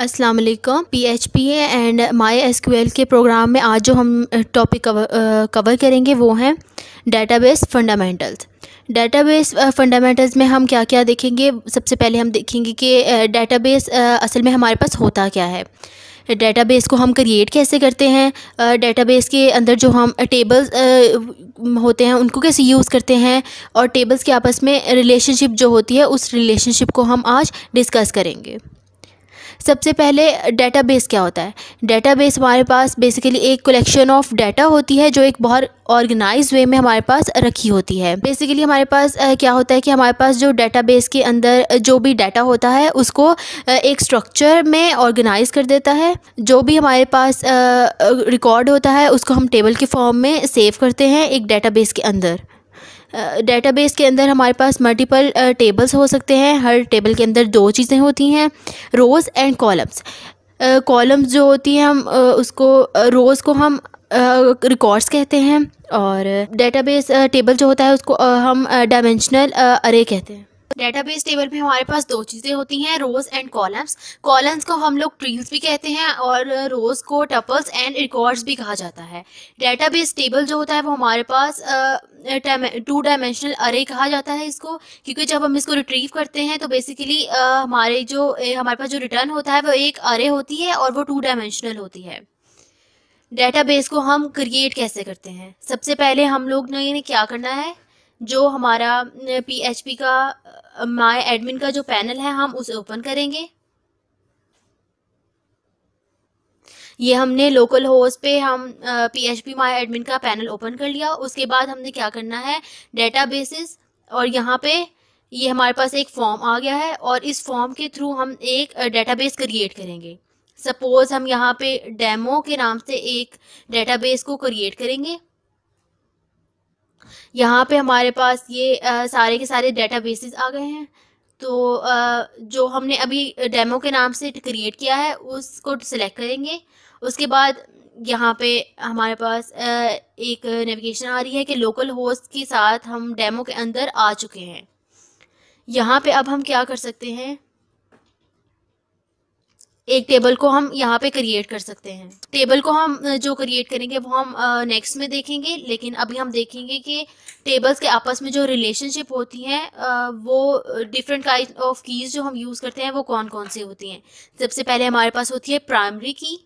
अस्सलाम वालेकुम P and my S K program में आज जो हम टॉपिक कवर करेंगे वो हैं डेटाबेस फंडामेंटल्स डेटाबेस फंडामेंटल्स में हम क्या क्या देखेंगे सबसे पहले हम देखेंगे कि डेटाबेस असल में हमारे पास होता क्या है डेटाबेस को हम क्रिएट कैसे करते हैं डेटाबेस के अंदर जो हम टेबल्स होते हैं उनको कैसे यूज़ करते हैं और टेबल्स के आपस में रिलेशनशिप जो होती है उस रिलेशनशिप को हम आज डिस्कस करेंगे सबसे पहले डेटाबेस क्या होता है डेटाबेस हमारे पास बेसिकली एक कलेक्शन ऑफ डाटा होती है जो एक बहुत ऑर्गेनाइज वे में हमारे पास रखी होती है बेसिकली हमारे पास क्या होता है कि हमारे पास जो डेटाबेस के अंदर जो भी डाटा होता है उसको एक स्ट्रक्चर में ऑर्गेनाइज कर देता है जो भी हमारे पास रिकॉर्ड होता है उसको हम टेबल के फॉर्म में सेव करते हैं एक डेटाबेस के अंदर डेटाबेस के अंदर हमारे पास मल्टीपल टेबल्स हो सकते हैं हर टेबल के अंदर दो चीज़ें होती हैं रोज़ एंड कॉलम्स कॉलम्स जो होती हैं हम उसको रोज़ को हम रिकॉर्ड्स कहते हैं और डेटाबेस टेबल जो होता है उसको हम डायमेंशनल अरे कहते हैं डेटाबेस टेबल में हमारे पास दो चीज़ें होती हैं रोज एंड कॉलम्स कॉलम्स को हम लोग ट्रील्स भी कहते हैं और रोज को टपल्स एंड रिकॉर्ड्स भी कहा जाता है डेटाबेस टेबल जो होता है वो हमारे पास टू डायमेंशनल अरे कहा जाता है इसको क्योंकि जब हम इसको रिट्रीव करते हैं तो बेसिकली हमारे जो हमारे पास जो रिटर्न होता है वो एक अरे होती है और वो टू डायमेंशनल होती है डेटाबेस को हम क्रिएट कैसे करते हैं सबसे पहले हम लोग ने क्या करना है जो हमारा पीएचपी का माय एडमिन का जो पैनल है हम उसे ओपन करेंगे ये हमने लोकल होस्ट पे हम P H P my admin का पैनल ओपन कर लिया उसके बाद हमने क्या करना है डेटा बेसिस और यहाँ पे ये हमारे पास एक फॉर्म आ गया है और इस फॉर्म के थ्रू हम एक डेटाबेस क्रिएट करेंगे सपोज़ हम यहाँ पे डेमो के नाम से एक डेटाबेस को क्रिएट करेंगे यहाँ पे हमारे पास ये आ, सारे के सारे डेटा बेसिस आ गए हैं तो आ, जो हमने अभी डेमो के नाम से क्रिएट किया है उसको सिलेक्ट करेंगे उसके बाद यहाँ पे हमारे पास एक नेविगेशन आ रही है कि लोकल होस्ट के साथ हम डेमो के अंदर आ चुके हैं यहाँ पे अब हम क्या कर सकते हैं एक टेबल को हम यहाँ पे क्रिएट कर सकते हैं टेबल को हम जो क्रिएट करेंगे वो हम नेक्स्ट में देखेंगे लेकिन अभी हम देखेंगे कि टेबल्स के आपस में जो रिलेशनशिप होती है वो डिफरेंट काइंड ऑफ कीज़ जो हम यूज़ करते हैं वो कौन कौन सी होती हैं सबसे पहले हमारे पास होती है प्राइमरी की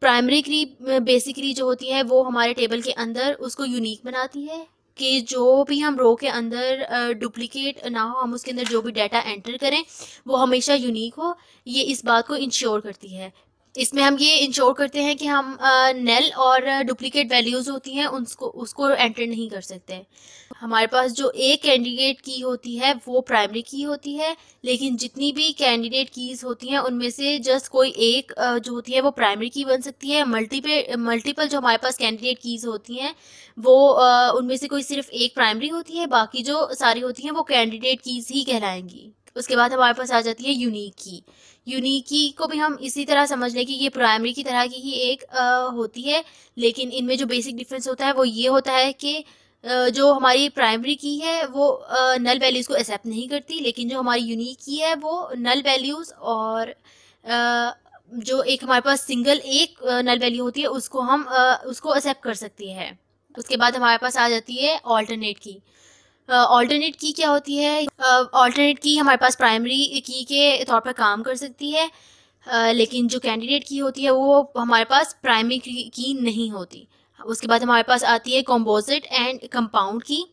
प्राइमरी की बेसिकली जो होती है वो हमारे टेबल के अंदर उसको यूनिक बनाती है कि जो भी हम रो के अंदर डुप्लीकेट ना हो हम उसके अंदर जो भी डाटा एंटर करें वो हमेशा यूनिक हो ये इस बात को इंश्योर करती है इसमें हम ये इंश्योर करते हैं कि हम नेल और डुप्लीकेट वैल्यूज़ होती हैं उसको उसको एंटर नहीं कर सकते हमारे पास जो एक कैंडिडेट की होती है वो प्राइमरी की होती है लेकिन जितनी भी कैंडिडेट कीज़ होती हैं उनमें से जस्ट कोई एक जो होती है वो प्राइमरी की बन सकती है मल्टीपल मल्टीपल जो हमारे पास कैंडिडेट कीज़ होती हैं वो उनमें से कोई सिर्फ एक प्राइमरी होती है बाकी जो सारी होती हैं वो कैंडिडेट कीज़ ही कहलाएंगी उसके बाद हमारे पास आ जाती है यूनिक की यूनिक की को भी हम इसी तरह समझ लें कि ये प्राइमरी की तरह की ही एक आ, होती है लेकिन इनमें जो बेसिक डिफरेंस होता है वो ये होता है कि जो हमारी प्राइमरी की है वो नल वैल्यूज़ को एक्सेप्ट नहीं करती लेकिन जो हमारी यूनिक की है वो नल वैल्यूज़ और जो एक हमारे पास सिंगल एक नल वैल्यू होती है उसको हम उसको एक्सेप्ट कर सकती है उसके बाद हमारे पास आ जाती है ऑल्टरनेट की ऑल्टरनेट uh, की क्या होती है ऑल्टरनेट uh, की हमारे पास प्राइमरी की के तौर पर काम कर सकती है uh, लेकिन जो कैंडिडेट की होती है वो हमारे पास प्राइमरी की नहीं होती उसके बाद हमारे पास आती है कॉम्पोजिट एंड कंपाउंड की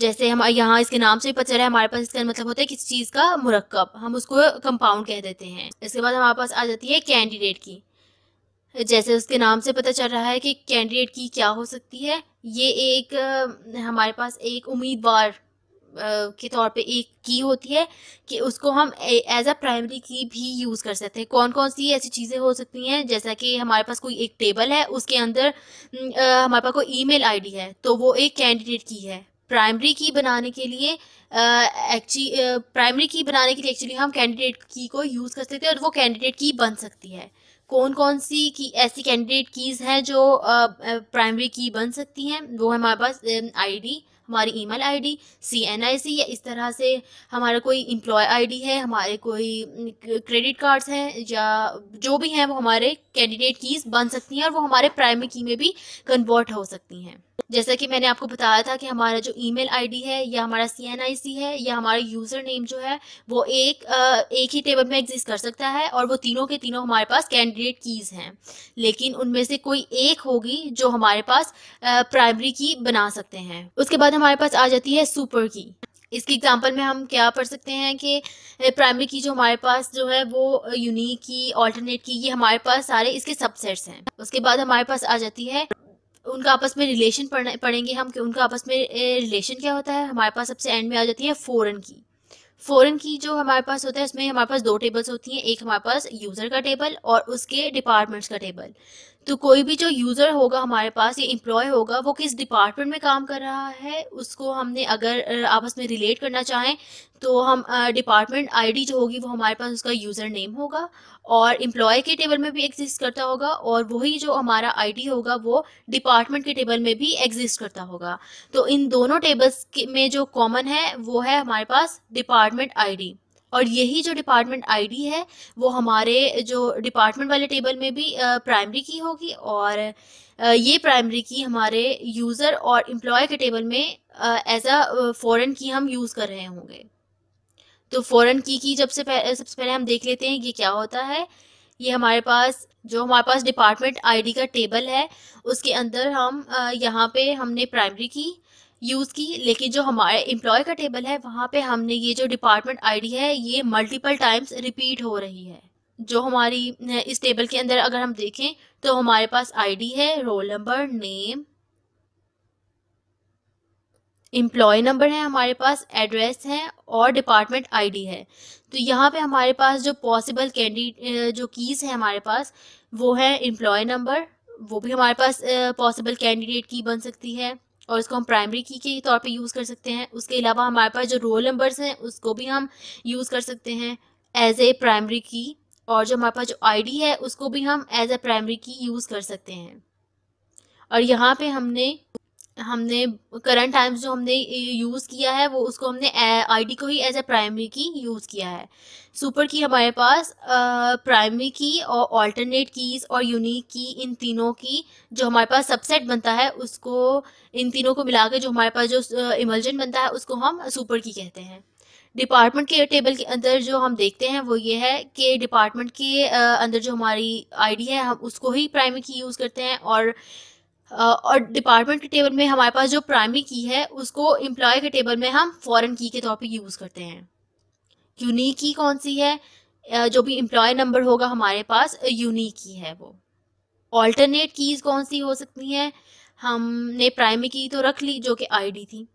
जैसे हम यहाँ इसके नाम से पता चला है हमारे पास इसका मतलब होता है किसी चीज़ का मुरक्कब हम उसको कंपाउंड कह देते हैं इसके बाद हमारे पास आ जाती है कैंडिडेट की जैसे उसके नाम से पता चल रहा है कि कैंडिडेट की क्या हो सकती है ये एक हमारे पास एक उम्मीदवार के तौर पे एक की होती है कि उसको हम एज अ प्राइमरी की भी यूज़ कर सकते हैं कौन कौन सी ऐसी चीज़ें हो सकती हैं जैसा कि हमारे पास कोई एक टेबल है उसके अंदर हमारे पास कोई ईमेल आईडी है तो वो एक कैंडिडेट की है प्राइमरी की बनाने के लिए एक्चुअली प्राइमरी की बनाने के लिए एक्चुअली हम कैंडिडेट की को यूज़ कर सकते हैं और वो कैंडिडेट की बन सकती है कौन कौन सी की ऐसी कैंडिडेट कीज़ हैं जो प्राइमरी की बन सकती हैं वो है हमारे पास आईडी हमारी ईमेल आईडी सी या इस तरह से हमारा कोई इम्प्लॉय आईडी है हमारे कोई क्रेडिट कार्ड्स हैं या जो भी हैं वो हमारे कैंडिडेट कीज़ बन सकती हैं और वो हमारे प्राइमरी की में भी कन्वर्ट हो सकती हैं जैसा कि मैंने आपको बताया था कि हमारा जो ईमेल आईडी है या हमारा सीएनआईसी है या हमारा यूज़र नेम जो है वो एक एक ही टेबल में एग्जिस्ट कर सकता है और वो तीनों के तीनों हमारे पास कैंडिडेट कीज़ हैं लेकिन उनमें से कोई एक होगी जो हमारे पास प्राइमरी की बना सकते हैं उसके बाद हमारे पास आ जाती है सुपर की इसकी एग्जांपल में हम क्या पढ़ सकते हैं कि प्राइमरी की जो हमारे पास जो है वो यूनिक की ऑल्टरनेट की ये हमारे पास सारे इसके सबसेट्स हैं उसके बाद हमारे पास आ जाती है उनका आपस में रिलेशन पढ़ेंगे हम कि उनका आपस में रिलेशन क्या होता है हमारे पास सबसे एंड में आ जाती है फोरन की फोरन की जो हमारे पास होता है उसमें हमारे पास दो टेबल्स होती हैं एक हमारे पास यूज़र का टेबल और उसके डिपार्टमेंट्स का टेबल तो कोई भी जो यूज़र होगा हमारे पास या इम्प्लॉय होगा वो किस डिपार्टमेंट में काम कर रहा है उसको हमने अगर आपस में रिलेट करना चाहें तो हम डिपार्टमेंट आईडी जो होगी वो हमारे पास उसका यूज़र नेम होगा और इम्प्लॉय के टेबल में भी एग्जिस्ट करता होगा और वही जो हमारा आईडी होगा वो डिपार्टमेंट के टेबल में भी एग्जिस्ट करता होगा तो इन दोनों टेबल्स में जो कॉमन है वो है हमारे पास डिपार्टमेंट आई और यही जो डिपार्टमेंट आईडी है वो हमारे जो डिपार्टमेंट वाले टेबल में भी प्राइमरी की होगी और ये प्राइमरी की हमारे यूज़र और एम्प्लॉय के टेबल में एज अ फॉरन की हम यूज़ कर रहे होंगे तो फॉरन की की जब से सबसे पहले हम देख लेते हैं ये क्या होता है ये हमारे पास जो हमारे पास डिपार्टमेंट आईडी का टेबल है उसके अंदर हम यहाँ पे हमने प्राइमरी की यूज़ की लेकिन जो हमारे एम्प्लॉय का टेबल है वहाँ पे हमने ये जो डिपार्टमेंट आईडी है ये मल्टीपल टाइम्स रिपीट हो रही है जो हमारी इस टेबल के अंदर अगर हम देखें तो हमारे पास आईडी है roll number name employee number है हमारे पास एड्रेस है और डिपार्टमेंट आईडी है तो यहाँ पे हमारे पास जो पॉसिबल कैंडिडेट जो कीज़ है हमारे पास वो है एम्प्लॉय नंबर वो भी हमारे पास पॉसिबल कैंडिडेट की बन सकती है और इसको हम प्राइमरी की के तौर पे यूज़ कर सकते हैं उसके अलावा हमारे पास जो रोल नंबर्स हैं उसको भी हम यूज़ कर सकते हैं एज ए प्राइमरी की और जो हमारे पास जो आईडी है उसको भी हम as a primary key use कर सकते हैं और यहाँ पे हमने हमने करंट टाइम्स जो हमने यूज़ किया है वो उसको हमने आईडी को ही as a primary key use किया है सुपर की हमारे पास प्राइमरी की और अल्टरनेट कीज़ और यूनिक की इन तीनों की जो हमारे पास सबसेट बनता है उसको इन तीनों को मिला के जो हमारे पास जो इमर्जेंट बनता है उसको हम सुपर की कहते हैं डिपार्टमेंट के टेबल के अंदर जो हम देखते हैं वो ये है कि डिपार्टमेंट के अंदर जो हमारी आईडी है हम उसको ही प्राइमरी की यूज़ करते हैं और और डिपार्टमेंट के टेबल में हमारे पास जो प्राइमरी की है उसको एम्प्लॉय के टेबल में हम फॉरेन की के तौर पे यूज़ करते हैं यूनिक की कौन सी है जो भी एम्प्लॉय नंबर होगा हमारे पास यूनिक की है वो ऑल्टरनेट कीज़ कौन सी हो सकती हैं हमने प्राइमरी की तो रख ली जो कि आईडी थी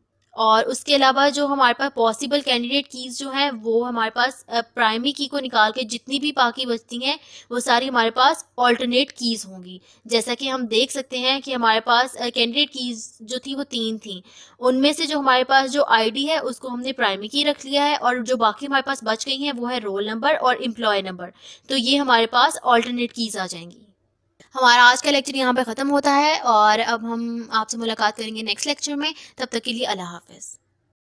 और उसके अलावा जो हमारे पास पॉसिबल कैंडिडेट कीज़ जो हैं वो हमारे पास प्राइमरी की को निकाल के जितनी भी बाकी बचती हैं वो सारी हमारे पास ऑल्टरनेट कीज़ होंगी जैसा कि हम देख सकते हैं कि हमारे पास कैंडिडेट कीज़ जो थी वो तीन थी उनमें से जो हमारे पास जो आईडी है उसको हमने प्राइमरी की रख लिया है और जो बाकी हमारे पास बच गई हैं वो है रोल नंबर और एम्प्लॉय नंबर तो ये हमारे पास ऑल्टरनेट कीज़ आ जाएंगी हमारा आज का लेक्चर यहाँ पे ख़त्म होता है और अब हम आपसे मुलाकात करेंगे नेक्स्ट लेक्चर में तब तक के लिए अल्लाह हाफिज़